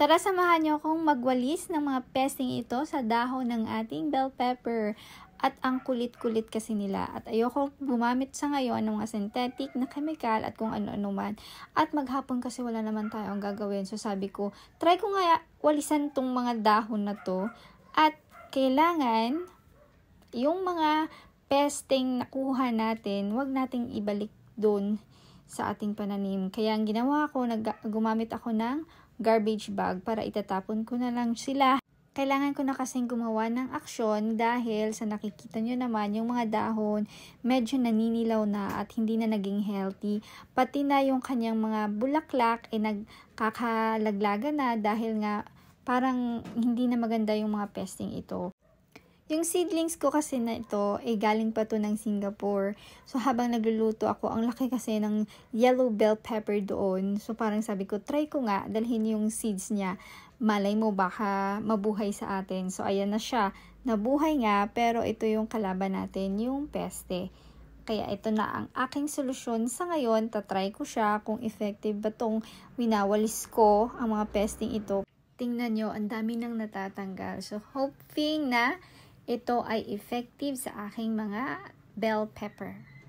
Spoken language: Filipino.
Tara, samahan niyo akong magwalis ng mga pesting ito sa dahon ng ating bell pepper. At ang kulit-kulit kasi nila. At ayoko gumamit sa ngayon ng mga synthetic na chemical at kung ano-ano man. At maghapon kasi wala naman tayong gagawin. So sabi ko, try ko nga walisan tong mga dahon na to. At kailangan yung mga pesting nakuha natin, wag nating ibalik doon sa ating pananim. Kaya ang ginawa ko, nag gumamit ako ng garbage bag para itatapon ko na lang sila. Kailangan ko na kasing gumawa ng aksyon dahil sa nakikita nyo naman yung mga dahon medyo naninilaw na at hindi na naging healthy. Pati na yung kanyang mga bulaklak ay eh, nagkakalaglaga na dahil nga parang hindi na maganda yung mga pesting ito. Yung seedlings ko kasi na ito, ay eh, galing pa to ng Singapore. So, habang nagluluto ako, ang laki kasi ng yellow bell pepper doon. So, parang sabi ko, try ko nga, dalhin yung seeds niya. Malay mo, baka mabuhay sa atin. So, ayan na siya. Nabuhay nga, pero ito yung kalaban natin, yung peste. Kaya ito na ang aking solusyon sa ngayon. Tatry ko siya kung effective ba tong winawalis ko ang mga pesting ito. Tingnan nyo, ang dami nang natatanggal. So, hoping na ito ay effective sa aking mga bell pepper.